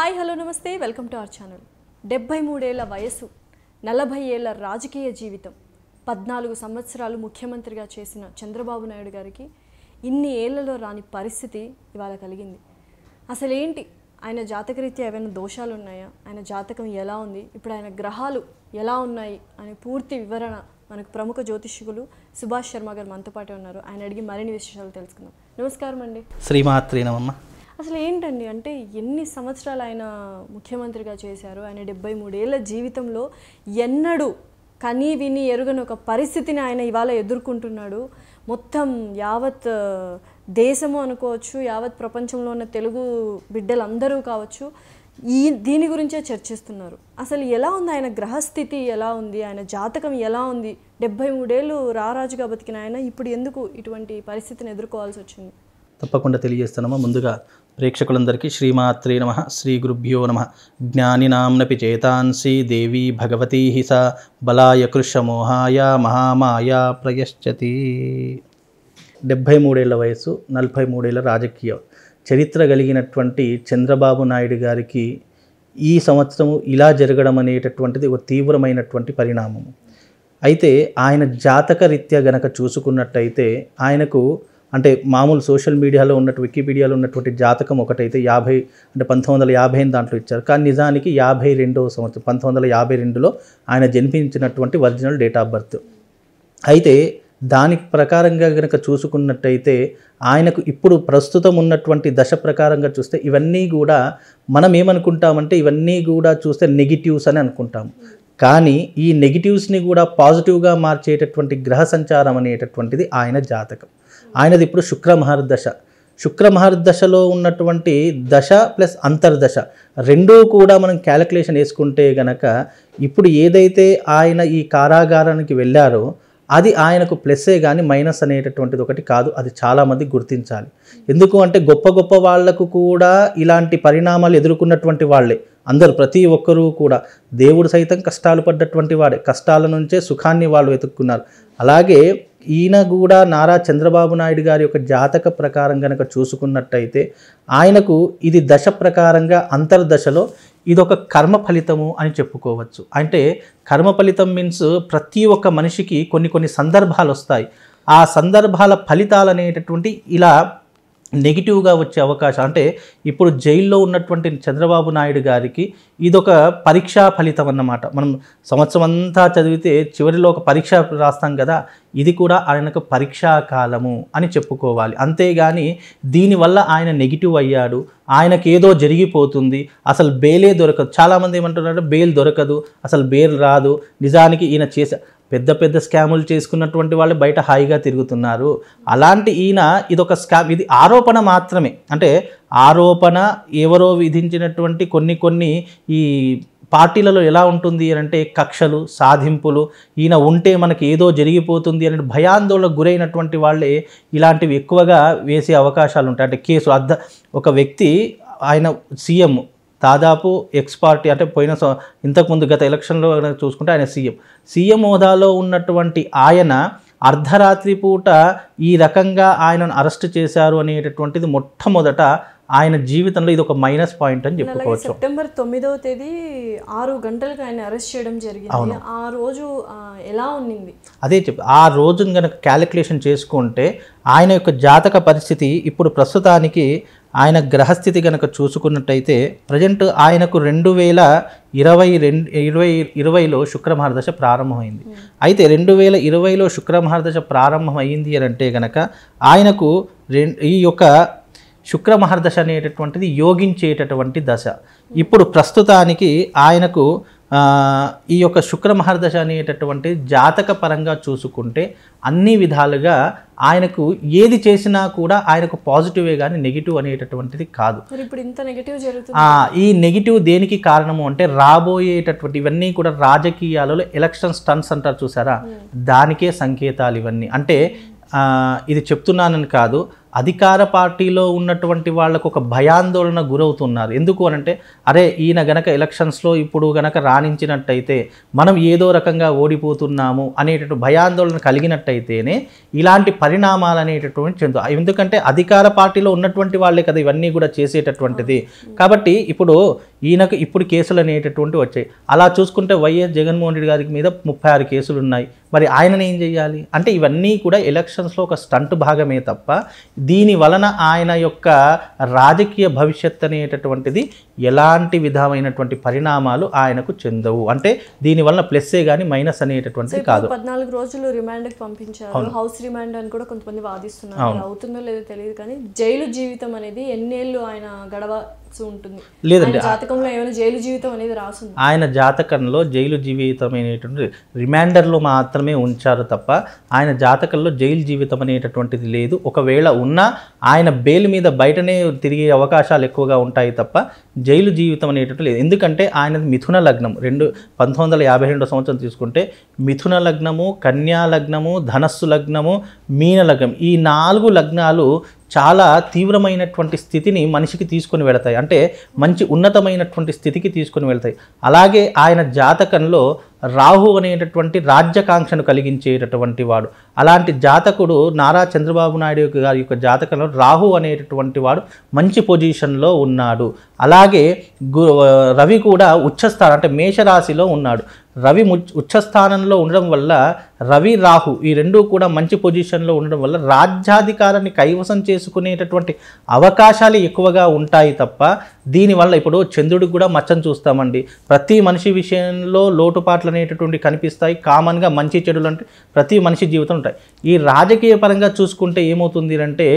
Hi hello namaste welcome to our channel డెబ్బై మూడేళ్ల వయసు నలభై ఏళ్ల రాజకీయ జీవితం పద్నాలుగు సంవత్సరాలు ముఖ్యమంత్రిగా చేసిన చంద్రబాబు నాయుడు గారికి ఇన్ని ఏళ్లలో రాని పరిస్థితి ఇవాళ కలిగింది అసలేంటి ఆయన జాతకరీత్యా ఏమైనా దోషాలు ఉన్నాయా ఆయన జాతకం ఎలా ఉంది ఇప్పుడు ఆయన గ్రహాలు ఎలా ఉన్నాయి అనే పూర్తి వివరణ మనకు ప్రముఖ జ్యోతిష్యులు సుభాష్ శర్మ గారు మనతో పాటే ఉన్నారు ఆయన అడిగి మరిన్ని విశేషాలు తెలుసుకుందాం నమస్కారం అండి శ్రీమాత్రి అసలు ఏంటండి అంటే ఎన్ని సంవత్సరాలు ఆయన ముఖ్యమంత్రిగా చేశారు ఆయన డెబ్బై మూడేళ్ల జీవితంలో ఎన్నడూ కనీ విని ఎరుగని ఒక పరిస్థితిని ఆయన ఇవాళ ఎదుర్కొంటున్నాడు మొత్తం యావత్ దేశము అనుకోవచ్చు యావత్ ప్రపంచంలో ఉన్న తెలుగు బిడ్డలందరూ కావచ్చు ఈ దీని గురించే చర్చిస్తున్నారు అసలు ఎలా ఉంది ఆయన గ్రహస్థితి ఎలా ఉంది ఆయన జాతకం ఎలా ఉంది డెబ్బై మూడేళ్ళు రారాజుగా బతికిన ఆయన ఇప్పుడు ఎందుకు ఇటువంటి పరిస్థితిని ఎదుర్కోవాల్సి వచ్చింది తప్పకుండా తెలియజేస్తున్నామా ముందుగా ప్రేక్షకులందరికీ శ్రీమాత్రే నమ శ్రీ గురుభ్యో నమ జ్ఞానినాంనపి చేతాంసి దేవీ భగవతీ స బలాయ కృషమోహాయ మహామాయ ప్రయశ్చతి డెబ్భై మూడేళ్ల వయసు నలభై మూడేళ్ల రాజకీయం చరిత్ర కలిగినటువంటి చంద్రబాబు నాయుడు గారికి ఈ సంవత్సరము ఇలా జరగడం అనేటటువంటిది ఒక తీవ్రమైనటువంటి పరిణామము అయితే ఆయన జాతక రీత్యా గనక చూసుకున్నట్టయితే ఆయనకు అంటే మామూలు సోషల్ మీడియాలో ఉన్నట్టు వికీపీడియాలో ఉన్నటువంటి జాతకం ఒకటైతే యాభై అంటే పంతొమ్మిది వందల యాభై దాంట్లో ఇచ్చారు కానీ నిజానికి యాభై రెండవ సంవత్సరం పంతొమ్మిది వందల యాభై రెండులో ఆయన జన్మించినటువంటి ఒరిజినల్ డేట్ ఆఫ్ బర్త్ అయితే దాని ప్రకారంగా కనుక చూసుకున్నట్టయితే ఆయనకు ఇప్పుడు ప్రస్తుతం ఉన్నటువంటి దశ ప్రకారంగా చూస్తే ఇవన్నీ కూడా మనం ఏమనుకుంటామంటే ఇవన్నీ కూడా చూస్తే నెగిటివ్స్ అని అనుకుంటాము కానీ ఈ నెగిటివ్స్ని కూడా పాజిటివ్గా మార్చేటటువంటి గ్రహ సంచారం అనేటటువంటిది ఆయన జాతకం ఆయనది ఇప్పుడు శుక్ర మహర్దశ శుక్ర మహర్దశలో ఉన్నటువంటి దశ ప్లస్ అంతర్దశ రెండూ కూడా మనం క్యాలిక్యులేషన్ వేసుకుంటే గనక ఇప్పుడు ఏదైతే ఆయన ఈ కారాగారానికి వెళ్ళారో అది ఆయనకు ప్లస్సే కానీ మైనస్ అనేటటువంటిది ఒకటి కాదు అది చాలామంది గుర్తించాలి ఎందుకు అంటే గొప్ప గొప్ప వాళ్లకు కూడా ఇలాంటి పరిణామాలు ఎదుర్కొన్నటువంటి వాళ్ళే అందరు ప్రతి ఒక్కరూ కూడా దేవుడు సైతం కష్టాలు పడ్డటువంటి వాడే కష్టాల నుంచే సుఖాన్ని వాళ్ళు వెతుక్కున్నారు అలాగే ఈయన కూడా నారా చంద్రబాబు నాయుడు గారి యొక్క జాతక ప్రకారం కనుక చూసుకున్నట్టయితే ఆయనకు ఇది దశ ప్రకారంగా అంతర్దశలో ఇదొక కర్మ ఫలితము అని చెప్పుకోవచ్చు అంటే కర్మ ఫలితం మీన్స్ ప్రతి ఒక్క మనిషికి కొన్ని కొన్ని సందర్భాలు వస్తాయి ఆ సందర్భాల ఫలితాలు అనేటటువంటి ఇలా నెగిటివ్గా వచ్చే అవకాశం అంటే ఇప్పుడు జైల్లో ఉన్నటువంటి చంద్రబాబు నాయుడు గారికి ఇదొక పరీక్షా ఫలితం అన్నమాట మనం సంవత్సరం అంతా చదివితే చివరిలో ఒక పరీక్ష రాస్తాం కదా ఇది కూడా ఆయనకు పరీక్షా కాలము అని చెప్పుకోవాలి అంతేగాని దీనివల్ల ఆయన నెగిటివ్ అయ్యాడు ఆయనకి ఏదో జరిగిపోతుంది అసలు బెయిలే దొరకదు చాలామంది ఏమంటున్నారు బెయిల్ దొరకదు అసలు బెయిల్ రాదు నిజానికి ఈయన చేసే పెద్ద పెద్ద స్కాములు చేసుకున్నటువంటి వాళ్ళు బయట హాయిగా తిరుగుతున్నారు అలాంటి ఈయన ఇదొక స్కామ్ ఇది ఆరోపణ మాత్రమే అంటే ఆరోపణ ఎవరో విధించినటువంటి కొన్ని కొన్ని ఈ పార్టీలలో ఎలా ఉంటుంది అని అంటే కక్షలు సాధింపులు ఈయన ఉంటే మనకి ఏదో జరిగిపోతుంది అని భయాందోళనకు గురైనటువంటి వాళ్ళే ఇలాంటివి ఎక్కువగా వేసే అవకాశాలు ఉంటాయి అంటే కేసు అద్ద ఒక వ్యక్తి ఆయన సీఎం దాదాపు ఎక్స్ పార్టీ అంటే పోయిన ఇంతకుముందు గత ఎలక్షన్లో చూసుకుంటే ఆయన సీఎం సీఎం హోదాలో ఉన్నటువంటి ఆయన అర్ధరాత్రి పూట ఈ రకంగా ఆయనను అరెస్ట్ చేశారు అనేటటువంటిది మొట్టమొదట ఆయన జీవితంలో ఇది ఒక మైనస్ పాయింట్ అని చెప్పుకోవచ్చు సెప్టెంబర్ తొమ్మిదవ తేదీ ఆరు గంటలకు ఆయన అరెస్ట్ చేయడం జరిగింది ఆ రోజు ఎలా ఉండింది అదే చెప్పి ఆ రోజును కనుక క్యాలిక్యులేషన్ చేసుకుంటే ఆయన యొక్క జాతక పరిస్థితి ఇప్పుడు ప్రస్తుతానికి ఆయన గ్రహస్థితి కనుక చూసుకున్నట్టయితే ప్రజెంట్ ఆయనకు రెండు వేల ఇరవై రెండు ఇరవై ఇరవైలో శుక్రమహారదశ ప్రారంభమైంది అయితే రెండు వేల ఇరవైలో శుక్రమహారదశ ప్రారంభమైంది అని అంటే కనుక ఆయనకు రె ఈ యొక్క శుక్రమహారదశ అనేటటువంటిది యోగించేటటువంటి దశ ఇప్పుడు ప్రస్తుతానికి ఆయనకు ఈ యొక్క శుక్ర మహర్దశ అనేటటువంటి జాతక పరంగా చూసుకుంటే అన్ని విధాలుగా ఆయనకు ఏది చేసినా కూడా ఆయనకు పాజిటివే కానీ నెగిటివ్ అనేటటువంటిది కాదు ఇప్పుడు ఇంత నెగిటివ్ జరుగుతుంది ఈ నెగిటివ్ దేనికి కారణము అంటే రాబోయేటటువంటి ఇవన్నీ కూడా రాజకీయాలలో ఎలక్షన్ స్టన్స్ అంటారు చూసారా దానికే సంకేతాలు ఇవన్నీ అంటే ఇది చెప్తున్నానని కాదు అధికార పార్టీలో ఉన్నటువంటి వాళ్ళకు ఒక భయాందోళన గురవుతున్నారు ఎందుకు అనంటే అరే ఈయన గనక ఎలక్షన్స్లో ఇప్పుడు గనక రాణించినట్టయితే మనం ఏదో రకంగా ఓడిపోతున్నాము అనేటటువంటి భయాందోళన కలిగినట్టయితేనే ఇలాంటి పరిణామాలు అనేటటువంటి చెందు ఎందుకంటే అధికార పార్టీలో ఉన్నటువంటి వాళ్ళే కదా ఇవన్నీ కూడా చేసేటటువంటిది కాబట్టి ఇప్పుడు ఈయనకు ఇప్పుడు కేసులు అనేటటువంటి వచ్చాయి అలా చూసుకుంటే వైఎస్ జగన్మోహన్ రెడ్డి గారి మీద ముప్పై ఆరు కేసులు ఉన్నాయి మరి ఆయనని ఏం చేయాలి అంటే ఇవన్నీ కూడా ఎలక్షన్స్లో ఒక స్టంట్ భాగమే తప్ప దీని వలన ఆయన యొక్క రాజకీయ భవిష్యత్ అనేటటువంటిది ఎలాంటి విధమైనటువంటి పరిణామాలు ఆయనకు చెందవు అంటే దీని వలన ప్లస్సే కానీ మైనస్ అనేటటువంటిది కాదు పద్నాలుగు రోజులు రిమాండ్ పంపించారు హౌస్ రిమాండ్ అని కూడా కొంతమంది వాదిస్తున్నారు అవుతుందో లేదో తెలియదు కానీ జైలు జీవితం అనేది ఎన్నేళ్ళు ఆయన గడవ లేదండి జైలు జీవితం అనేది రాసింది ఆయన జాతకంలో జైలు జీవితం అనేటువంటి రిమాండర్లో మాత్రమే ఉంచారు తప్ప ఆయన జాతకంలో జైలు జీవితం అనేటటువంటిది లేదు ఒకవేళ ఉన్నా ఆయన బెయిల్ మీద బయటనే తిరిగే అవకాశాలు ఎక్కువగా ఉంటాయి తప్ప జైలు జీవితం అనేటట్టు లేదు ఎందుకంటే ఆయనది మిథున లగ్నం రెండు పంతొమ్మిది వందల యాభై రెండో సంవత్సరం తీసుకుంటే మిథున లగ్నము కన్యా లగ్నము ధనస్సు లగ్నము మీన లగ్నం ఈ నాలుగు లగ్నాలు చాలా తీవ్రమైనటువంటి స్థితిని మనిషికి తీసుకొని వెళతాయి అంటే మంచి ఉన్నతమైనటువంటి స్థితికి తీసుకొని వెళతాయి అలాగే ఆయన జాతకంలో రాహు అనేటటువంటి రాజ్యకాంక్షను కలిగించేటటువంటి వాడు అలాంటి జాతకుడు నారా చంద్రబాబు నాయుడు గారి యొక్క జాతకంలో రాహు అనేటటువంటి వాడు మంచి పొజిషన్లో ఉన్నాడు అలాగే రవి కూడా ఉచ్చస్థానం అంటే మేషరాశిలో ఉన్నాడు రవి ఉచ్చస్థానంలో ఉండడం వల్ల రవి రాహు ఈ రెండూ కూడా మంచి పొజిషన్లో ఉండడం వల్ల రాజ్యాధికారాన్ని కైవసం చేసుకునేటటువంటి అవకాశాలు ఎక్కువగా ఉంటాయి తప్ప దీనివల్ల ఇప్పుడు చంద్రుడికి కూడా మచ్చం చూస్తామండి ప్రతి మనిషి విషయంలో లోటుపాట్లు అనేటటువంటి కనిపిస్తాయి కామన్గా మంచి చెడులు అంటే ప్రతి మనిషి జీవితం ఉంటాయి ఈ రాజకీయ పరంగా చూసుకుంటే ఏమవుతుంది అంటే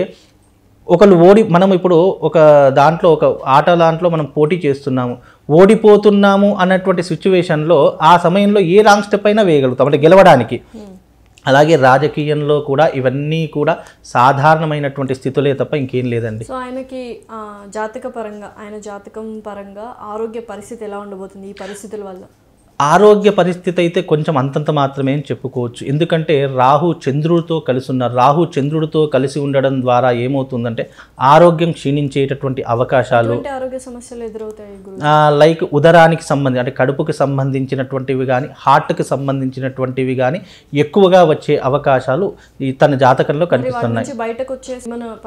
ఒకళ్ళు ఓడి మనం ఇప్పుడు ఒక దాంట్లో ఒక ఆట దాంట్లో మనం పోటీ చేస్తున్నాము ఓడిపోతున్నాము అన్నటువంటి సిచ్యువేషన్లో ఆ సమయంలో ఏ రాంగ్ స్టెప్ అయినా వేయగలుగుతాం అంటే గెలవడానికి hmm. అలాగే రాజకీయంలో కూడా ఇవన్నీ కూడా సాధారణమైనటువంటి స్థితులే తప్ప ఇంకేం లేదండి సో ఆయనకి జాతక పరంగా ఆయన జాతకం పరంగా ఆరోగ్య పరిస్థితి ఎలా ఉండబోతుంది ఈ పరిస్థితుల వల్ల ఆరోగ్య పరిస్థితి అయితే కొంచెం అంతంత మాత్రమే అని చెప్పుకోవచ్చు ఎందుకంటే రాహు చంద్రుడితో కలిసి ఉన్న రాహు చంద్రుడితో కలిసి ఉండడం ద్వారా ఏమవుతుందంటే ఆరోగ్యం క్షీణించేటటువంటి అవకాశాలు ఆరోగ్య సమస్యలు ఎదురవుతాయి లైక్ ఉదరానికి సంబంధించి అంటే కడుపుకి సంబంధించినటువంటివి కానీ హార్ట్కి సంబంధించినటువంటివి కానీ ఎక్కువగా వచ్చే అవకాశాలు ఈ తన జాతకంలో కనిపిస్తున్నాయి బయటకు వచ్చే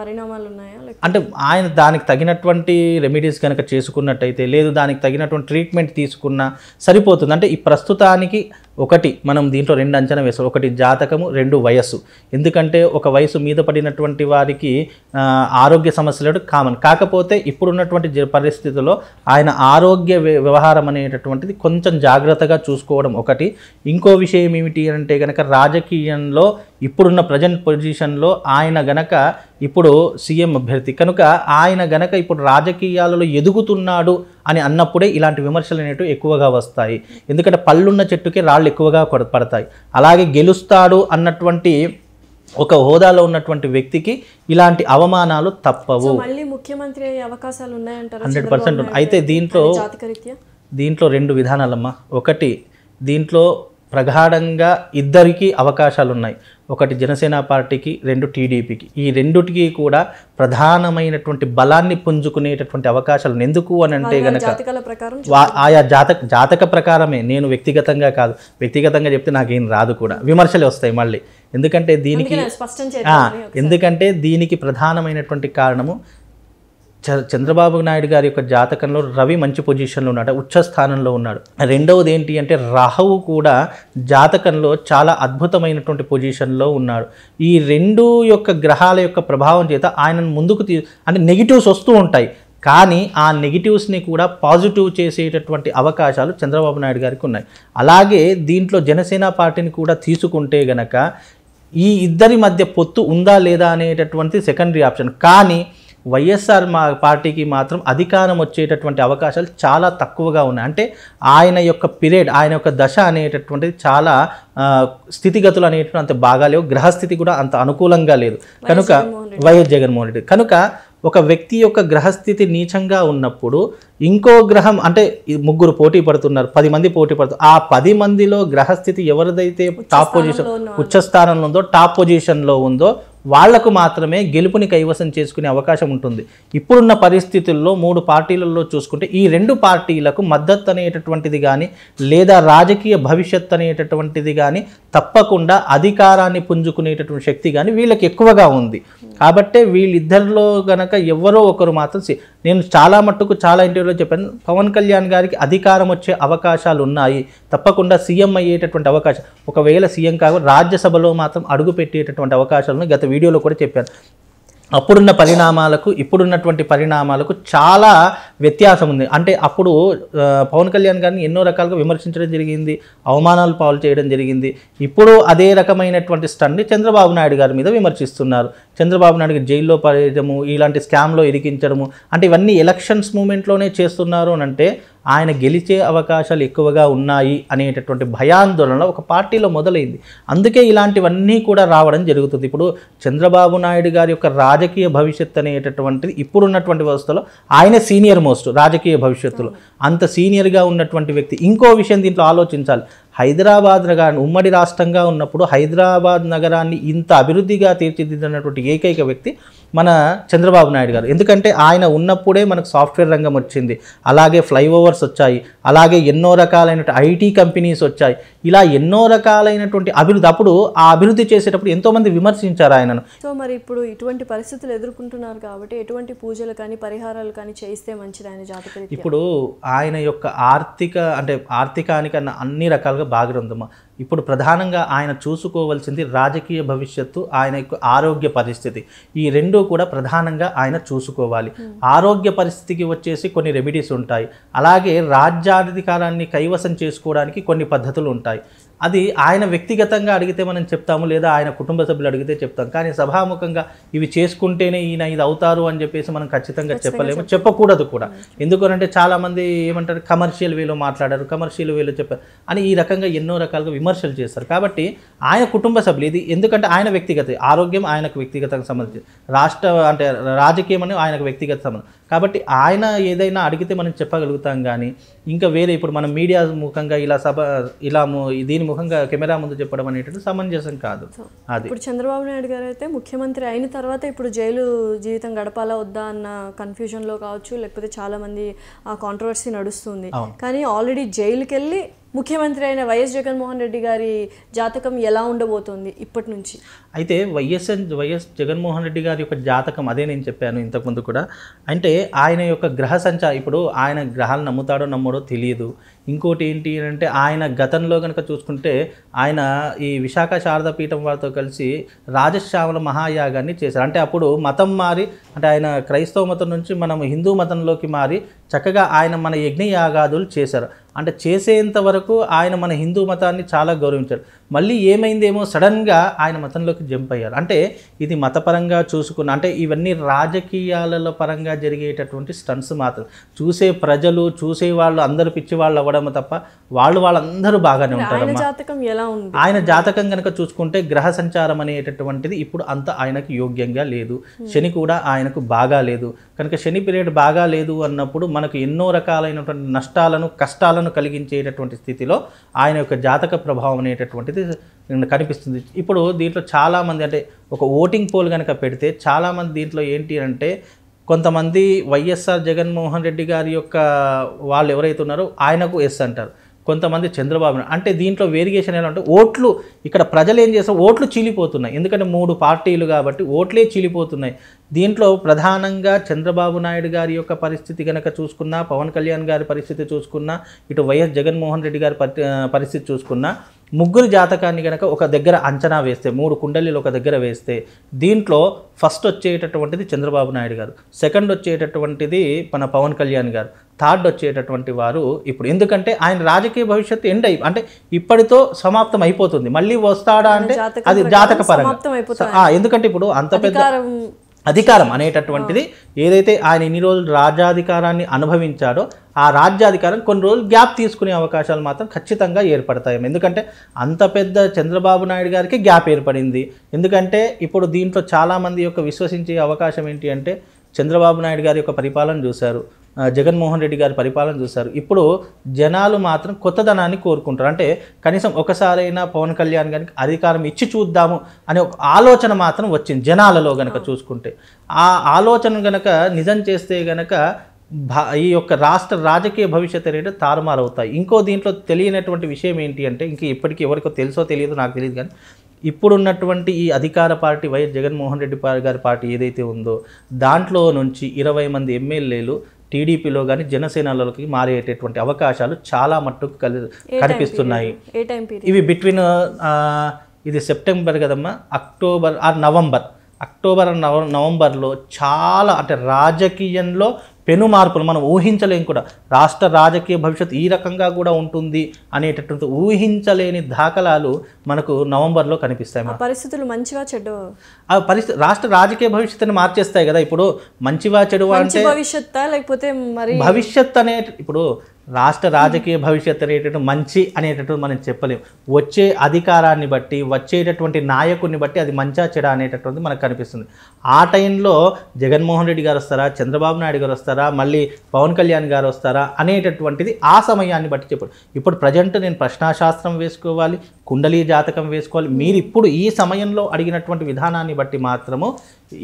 పరిణామాలు ఉన్నాయా అంటే ఆయన దానికి తగినటువంటి రెమెడీస్ కనుక చేసుకున్నట్టయితే లేదు దానికి తగినటువంటి ట్రీట్మెంట్ తీసుకున్నా సరిపోతుంది అంటే प्रस्तुता की ఒకటి మనం దీంట్లో రెండు అంచనా వేస్తాం ఒకటి జాతకము రెండు వయస్సు ఎందుకంటే ఒక వయసు మీద పడినటువంటి వారికి ఆరోగ్య సమస్యలు కామన్ కాకపోతే ఇప్పుడున్నటువంటి పరిస్థితుల్లో ఆయన ఆరోగ్య వ్యవహారం అనేటటువంటిది కొంచెం జాగ్రత్తగా చూసుకోవడం ఒకటి ఇంకో విషయం ఏమిటి అంటే కనుక రాజకీయంలో ఇప్పుడున్న ప్రజెంట్ పొజిషన్లో ఆయన గనక ఇప్పుడు సీఎం అభ్యర్థి కనుక ఆయన గనక ఇప్పుడు రాజకీయాలలో ఎదుగుతున్నాడు అని అన్నప్పుడే ఇలాంటి విమర్శలు అనేవి ఎక్కువగా వస్తాయి ఎందుకంటే పళ్ళున్న చెట్టుకి రాళ్ళు బాణాలు ఎక్కువగా పడతాయి అలాగే గెలుస్తాడు అన్నటువంటి ఒక హోదాలో ఉన్నటువంటి వ్యక్తికి ఇలాంటి అవమానాలు తప్పవు మళ్ళీ ముఖ్యమంత్రి అయ్యే అవకాశాలు ఉన్నాయంటారు హండ్రెడ్ పర్సెంట్ అయితే దీంట్లో దీంట్లో రెండు విధానాలమ్మా ఒకటి దీంట్లో ప్రగాఢంగా ఇద్దరికీ అవకాశాలు ఉన్నాయి ఒకటి జనసేన పార్టీకి రెండు టీడీపీకి ఈ రెండుటికి కూడా ప్రధానమైనటువంటి బలాన్ని పుంజుకునేటటువంటి అవకాశాలు ఎందుకు అని అంటే గనక ఆయా జాతక జాతక ప్రకారమే నేను వ్యక్తిగతంగా కాదు వ్యక్తిగతంగా చెప్తే నాకేం రాదు కూడా విమర్శలు వస్తాయి మళ్ళీ ఎందుకంటే దీనికి ఎందుకంటే దీనికి ప్రధానమైనటువంటి కారణము చంద్రబాబు నాయుడు గారి యొక్క జాతకంలో రవి మంచి పొజిషన్లో ఉన్నాడు ఉచ్చ స్థానంలో ఉన్నాడు రెండవది ఏంటి అంటే రాహువు కూడా జాతకంలో చాలా అద్భుతమైనటువంటి పొజిషన్లో ఉన్నాడు ఈ రెండు యొక్క గ్రహాల యొక్క ప్రభావం చేత ఆయనను ముందుకు తీ అంటే నెగిటివ్స్ వస్తూ ఉంటాయి కానీ ఆ నెగిటివ్స్ని కూడా పాజిటివ్ చేసేటటువంటి అవకాశాలు చంద్రబాబు నాయుడు గారికి ఉన్నాయి అలాగే దీంట్లో జనసేన పార్టీని కూడా తీసుకుంటే గనక ఈ ఇద్దరి మధ్య పొత్తు ఉందా లేదా అనేటటువంటి సెకండరీ ఆప్షన్ కానీ వైఎస్ఆర్ మా పార్టీకి మాత్రం అధికారం వచ్చేటటువంటి అవకాశాలు చాలా తక్కువగా ఉన్నాయి అంటే ఆయన యొక్క పీరియడ్ ఆయన యొక్క దశ అనేటటువంటిది చాలా స్థితిగతులు అనేటువంటి అంత బాగా లేవు గ్రహస్థితి కూడా అంత అనుకూలంగా లేదు కనుక వైఎస్ జగన్మోహన్ రెడ్డి కనుక ఒక వ్యక్తి యొక్క గ్రహస్థితి నీచంగా ఉన్నప్పుడు ఇంకో గ్రహం అంటే ముగ్గురు పోటీ పడుతున్నారు పది మంది పోటీ పడుతున్నారు ఆ పది మందిలో గ్రహస్థితి ఎవరిదైతే టాప్ పొజిషన్ ఉచ్చస్థానంలో స్థానంలో ఉందో టాప్ పొజిషన్లో ఉందో వాళ్లకు మాత్రమే గెలుపుని కైవసం చేసుకునే అవకాశం ఉంటుంది ఇప్పుడున్న పరిస్థితుల్లో మూడు పార్టీలలో చూసుకుంటే ఈ రెండు పార్టీలకు మద్దతు అనేటటువంటిది కానీ లేదా రాజకీయ భవిష్యత్ అనేటటువంటిది కానీ తప్పకుండా అధికారాన్ని పుంజుకునేటటువంటి శక్తి కానీ వీళ్ళకి ఎక్కువగా ఉంది కాబట్టే వీళ్ళిద్దరిలో గనక ఎవరో ఒకరు మాత్రం నేను చాలా మట్టుకు చాలా ఇంటర్వ్యూలో చెప్పాను పవన్ కళ్యాణ్ గారికి అధికారం వచ్చే అవకాశాలు ఉన్నాయి తప్పకుండా సీఎం అయ్యేటటువంటి అవకాశం ఒకవేళ సీఎం కాకుండా రాజ్యసభలో మాత్రం అడుగు పెట్టేటటువంటి అవకాశాలను గత వీడియోలో కూడా చెప్పాను అప్పుడున్న పరిణామాలకు ఇప్పుడున్నటువంటి పరిణామాలకు చాలా వ్యత్యాసం ఉంది అంటే అప్పుడు పవన్ కళ్యాణ్ గారిని ఎన్నో రకాలుగా విమర్శించడం జరిగింది అవమానాలు పాలు చేయడం జరిగింది ఇప్పుడు అదే రకమైనటువంటి స్టన్ని చంద్రబాబు నాయుడు గారి మీద విమర్శిస్తున్నారు చంద్రబాబు నాయుడు జైల్లో పడేయడము ఇలాంటి స్కామ్లో ఇరికించడము అంటే ఇవన్నీ ఎలక్షన్స్ మూమెంట్లోనే చేస్తున్నారు అని అంటే ఆయన గెలిచే అవకాశాలు ఎక్కువగా ఉన్నాయి అనేటటువంటి భయాందోళన ఒక పార్టీలో మొదలైంది అందుకే ఇలాంటివన్నీ కూడా రావడం జరుగుతుంది ఇప్పుడు చంద్రబాబు నాయుడు గారి యొక్క రాజకీయ భవిష్యత్ అనేటటువంటిది ఇప్పుడున్నటువంటి వ్యవస్థలో ఆయన సీనియర్ మోస్ట్ రాజకీయ భవిష్యత్తులో అంత సీనియర్గా ఉన్నటువంటి వ్యక్తి ఇంకో విషయం దీంట్లో ఆలోచించాలి హైదరాబాద్ నగరాన్ని ఉమ్మడి రాష్ట్రంగా ఉన్నప్పుడు హైదరాబాద్ నగరాన్ని ఇంత అభివృద్ధిగా తీర్చిదిద్దినటువంటి ఏకైక వ్యక్తి మన చంద్రబాబు నాయుడు గారు ఎందుకంటే ఆయన ఉన్నప్పుడే మనకు సాఫ్ట్వేర్ రంగం వచ్చింది అలాగే ఫ్లైఓవర్స్ వచ్చాయి అలాగే ఎన్నో రకాలైన ఐటీ కంపెనీస్ వచ్చాయి ఇలా ఎన్నో రకాలైనటువంటి అభివృద్ధి అప్పుడు ఆ అభివృద్ధి చేసేటప్పుడు ఎంతోమంది విమర్శించారు ఆయనను సో మరి ఇప్పుడు ఇటువంటి పరిస్థితులు ఎదుర్కొంటున్నారు కాబట్టి ఎటువంటి పూజలు కానీ పరిహారాలు కానీ చేస్తే మంచిది ఆయన జాతక ఇప్పుడు ఆయన యొక్క ఆర్థిక అంటే ఆర్థికానికన్నా అన్ని రకాలుగా ఉందమ్మా ఇప్పుడు ప్రధానంగా ఆయన చూసుకోవాల్సింది రాజకీయ భవిష్యత్తు ఆయన యొక్క ఆరోగ్య పరిస్థితి ఈ రెండూ కూడా ప్రధానంగా ఆయన చూసుకోవాలి hmm. ఆరోగ్య పరిస్థితికి వచ్చేసి కొన్ని రెమెడీస్ ఉంటాయి అలాగే రాజ్యాధికారాన్ని కైవసం చేసుకోవడానికి కొన్ని పద్ధతులు ఉంటాయి అది ఆయన వ్యక్తిగతంగా అడిగితే మనం చెప్తాము లేదా ఆయన కుటుంబ సభ్యులు అడిగితే చెప్తాం కానీ సభాముఖంగా ఇవి చేసుకుంటేనే ఈయన ఇది అవుతారు అని చెప్పేసి మనం ఖచ్చితంగా చెప్పలేము చెప్పకూడదు కూడా hmm. ఎందుకనంటే చాలామంది ఏమంటారు కమర్షియల్ వేలో మాట్లాడారు కమర్షియల్ వేలో చెప్పారు అని ఈ రకంగా ఎన్నో రకాలుగా విమర్శలు చేస్తారు కాబట్టి ఆయన కుటుంబ సభ్యులు ఇది ఎందుకంటే ఆయన వ్యక్తిగత ఆరోగ్యం ఆయనకు వ్యక్తిగతంగా సంబంధించి రాష్ట్ర అంటే రాజకీయం అనేది ఆయనకు వ్యక్తిగత సంబంధం కాబట్టి ఆయన ఏదైనా అడిగితే మనం చెప్పగలుగుతాం కానీ ఇంకా వేరే ఇప్పుడు మనం మీడియా ముఖంగా ఇలా సభ ఇలా దీని ముఖంగా కెమెరా ముందు చెప్పడం అనేటువంటి సమంజసం కాదు అది ఇప్పుడు చంద్రబాబు నాయుడు గారు అయితే ముఖ్యమంత్రి అయిన తర్వాత ఇప్పుడు జైలు జీవితం గడపాలా వద్దా అన్న కన్ఫ్యూజన్లో కావచ్చు లేకపోతే చాలామంది ఆ కాంట్రవర్సీ నడుస్తుంది కానీ ఆల్రెడీ జైలుకి వెళ్ళి ముఖ్యమంత్రి అయిన వైఎస్ జగన్మోహన్ రెడ్డి గారి జాతకం ఎలా ఉండబోతోంది ఇప్పటి నుంచి అయితే వైఎస్ఎన్ వైఎస్ జగన్మోహన్ రెడ్డి గారి యొక్క జాతకం అదే నేను చెప్పాను ఇంతకుముందు కూడా అంటే ఆయన యొక్క గ్రహ సంచ ఇప్పుడు ఆయన గ్రహాలు నమ్ముతాడో నమ్మడో తెలియదు ఇంకోటి ఏంటి అంటే ఆయన గతంలో కనుక చూసుకుంటే ఆయన ఈ విశాఖ శారదా పీఠం వారితో కలిసి రాజశ్యామల మహాయాగాన్ని చేశారు అంటే అప్పుడు మతం మారి అంటే ఆయన క్రైస్తవ మతం నుంచి మనం హిందూ మతంలోకి మారి చక్కగా ఆయన మన యజ్ఞయాగాదులు చేశారు అంటే చేసేంత వరకు ఆయన మన హిందూ మతాన్ని చాలా గౌరవించారు మళ్ళీ ఏమైందేమో సడన్గా ఆయన మతంలోకి జంప్ అయ్యారు అంటే ఇది మతపరంగా చూసుకున్న అంటే ఇవన్నీ రాజకీయాలలో పరంగా జరిగేటటువంటి స్టన్స్ మాత్రం చూసే ప్రజలు చూసే వాళ్ళు అందరూ పిచ్చి వాళ్ళు అవ్వడం తప్ప వాళ్ళు వాళ్ళందరూ బాగానే ఉంటారు ఆయన జాతకం కనుక చూసుకుంటే గ్రహ సంచారం అనేటటువంటిది ఇప్పుడు అంత ఆయనకు యోగ్యంగా లేదు శని కూడా ఆయనకు బాగా లేదు కనుక శని పీరియడ్ బాగా లేదు అన్నప్పుడు మనకు ఎన్నో రకాలైనటువంటి నష్టాలను కష్టాలను కలిగించేటటువంటి స్థితిలో ఆయన యొక్క జాతక ప్రభావం అనేటటువంటిది పరిస్థితి కనిపిస్తుంది ఇప్పుడు దీంట్లో చాలామంది అంటే ఒక ఓటింగ్ పోల్ కనుక పెడితే చాలామంది దీంట్లో ఏంటి అంటే కొంతమంది వైఎస్ఆర్ జగన్మోహన్ రెడ్డి గారి యొక్క వాళ్ళు ఎవరైతే ఉన్నారో ఆయనకు ఎస్ అంటారు కొంతమంది చంద్రబాబు అంటే దీంట్లో వేరియేషన్ ఎలా అంటే ఓట్లు ఇక్కడ ప్రజలు ఏం చేస్తారు ఓట్లు చీలిపోతున్నాయి ఎందుకంటే మూడు పార్టీలు కాబట్టి ఓట్లే చీలిపోతున్నాయి దీంట్లో ప్రధానంగా చంద్రబాబు నాయుడు గారి యొక్క పరిస్థితి కనుక చూసుకున్నా పవన్ కళ్యాణ్ గారి పరిస్థితి చూసుకున్నా ఇటు వైఎస్ జగన్మోహన్ రెడ్డి గారి పరిస్థితి చూసుకున్నా ముగ్గురు జాతకాన్ని కనుక ఒక దగ్గర అంచనా వేస్తే మూడు కుండలీలు ఒక దగ్గర వేస్తే దీంట్లో ఫస్ట్ వచ్చేటటువంటిది చంద్రబాబు నాయుడు గారు సెకండ్ వచ్చేటటువంటిది మన పవన్ కళ్యాణ్ గారు థర్డ్ వచ్చేటటువంటి వారు ఇప్పుడు ఎందుకంటే ఆయన రాజకీయ భవిష్యత్తు ఎండ్ అయి అంటే ఇప్పటితో సమాప్తం అయిపోతుంది మళ్ళీ వస్తాడా అంటే అది జాతక పరంగా ఎందుకంటే ఇప్పుడు అంత పెద్ద అధికారం అనేటటువంటిది ఏదైతే ఆయన ఇన్ని రోజులు రాజ్యాధికారాన్ని అనుభవించాడో ఆ రాజ్యాధికారం కొన్ని రోజులు గ్యాప్ తీసుకునే అవకాశాలు మాత్రం ఖచ్చితంగా ఏర్పడతాయి ఎందుకంటే అంత పెద్ద చంద్రబాబు నాయుడు గారికి గ్యాప్ ఏర్పడింది ఎందుకంటే ఇప్పుడు దీంట్లో చాలామంది యొక్క విశ్వసించే అవకాశం ఏంటి అంటే చంద్రబాబు నాయుడు గారి యొక్క పరిపాలన చూశారు జగన్మోహన్ రెడ్డి గారి పరిపాలన చూశారు ఇప్పుడు జనాలు మాత్రం కొత్తదనాన్ని కోరుకుంటారు అంటే కనీసం ఒకసారైనా పవన్ కళ్యాణ్ గారికి అధికారం ఇచ్చి చూద్దాము అనే ఒక ఆలోచన మాత్రం వచ్చింది జనాలలో గనక చూసుకుంటే ఆ ఆలోచన గనక నిజం చేస్తే గనక ఈ యొక్క రాష్ట్ర రాజకీయ భవిష్యత్తు అనేది తారుమారవుతాయి ఇంకో దీంట్లో తెలియనటువంటి విషయం ఏంటి అంటే ఇంక ఇప్పటికీ ఎవరికో తెలుసో తెలియదు నాకు తెలియదు కానీ ఇప్పుడున్నటువంటి ఈ అధికార పార్టీ వైఎస్ జగన్మోహన్ రెడ్డి గారి పార్టీ ఏదైతే ఉందో దాంట్లో నుంచి ఇరవై మంది ఎమ్మెల్యేలు టీడీపీలో కానీ జనసేనలోకి మారేటటువంటి అవకాశాలు చాలా మట్టుకు కలి కనిపిస్తున్నాయి ఇవి బిట్వీన్ ఇది సెప్టెంబర్ కదమ్మా అక్టోబర్ ఆ నవంబర్ అక్టోబర్ నవ నవంబర్లో చాలా అంటే రాజకీయంలో పెను మార్పులు మనం ఊహించలేం కూడా రాష్ట్ర రాజకీయ భవిష్యత్ ఈ రకంగా కూడా ఉంటుంది అనేటటువంటి ఊహించలేని దాఖలాలు మనకు నవంబర్లో కనిపిస్తాయి పరిస్థితులు మంచివా చెడు ఆ పరిస్థితి రాష్ట్ర రాజకీయ భవిష్యత్తుని మార్చేస్తాయి కదా ఇప్పుడు మంచివా చెడు అంటే భవిష్యత్ లేకపోతే మరి భవిష్యత్ అనే ఇప్పుడు రాష్ట్ర రాజకీయ భవిష్యత్తు అనేటటువంటి మంచి అనేటటువంటి మనం చెప్పలేము వచ్చే అధికారాన్ని బట్టి వచ్చేటటువంటి నాయకుడిని బట్టి అది మంచా చెడ అనేటటువంటిది మనకు కనిపిస్తుంది ఆ టైంలో జగన్మోహన్ రెడ్డి గారు వస్తారా చంద్రబాబు నాయుడు గారు వస్తారా మళ్ళీ పవన్ కళ్యాణ్ గారు వస్తారా అనేటటువంటిది ఆ సమయాన్ని బట్టి చెప్పాడు ఇప్పుడు ప్రజెంట్ నేను ప్రశ్నాశాస్త్రం వేసుకోవాలి కుండలీ జాతకం వేసుకోవాలి మీరు ఇప్పుడు ఈ సమయంలో అడిగినటువంటి విధానాన్ని బట్టి మాత్రము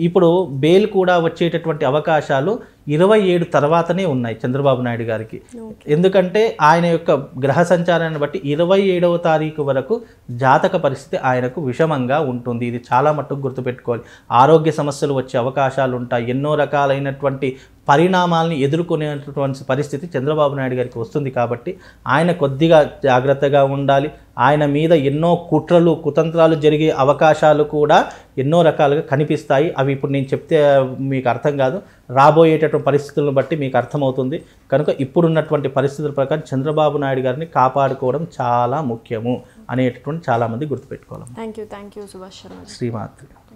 ఇప్పుడు బెయిల్ కూడా వచ్చేటటువంటి అవకాశాలు ఇరవై ఏడు తర్వాతనే ఉన్నాయి చంద్రబాబు నాయుడు గారికి ఎందుకంటే ఆయన యొక్క గ్రహ సంచారాన్ని బట్టి ఇరవై ఏడవ తారీఖు వరకు జాతక పరిస్థితి ఆయనకు విషమంగా ఉంటుంది ఇది చాలా మట్టుకు గుర్తుపెట్టుకోవాలి ఆరోగ్య సమస్యలు వచ్చే అవకాశాలు ఉంటాయి ఎన్నో రకాలైనటువంటి పరిణామాలను ఎదుర్కొనేటువంటి పరిస్థితి చంద్రబాబు నాయుడు గారికి వస్తుంది కాబట్టి ఆయన కొద్దిగా జాగ్రత్తగా ఉండాలి ఆయన మీద ఎన్నో కుట్రలు కుతంత్రాలు జరిగే అవకాశాలు కూడా ఎన్నో రకాలుగా కనిపిస్తాయి అవి ఇప్పుడు నేను చెప్తే మీకు అర్థం కాదు రాబోయేటటువంటి పరిస్థితులను బట్టి మీకు అర్థమవుతుంది కనుక ఇప్పుడున్నటువంటి పరిస్థితుల ప్రకారం చంద్రబాబు నాయుడు గారిని కాపాడుకోవడం చాలా ముఖ్యము అనేటటువంటి చాలామంది గుర్తుపెట్టుకోవాలి థ్యాంక్ యూ థ్యాంక్ యూ శ్రీమాత్రి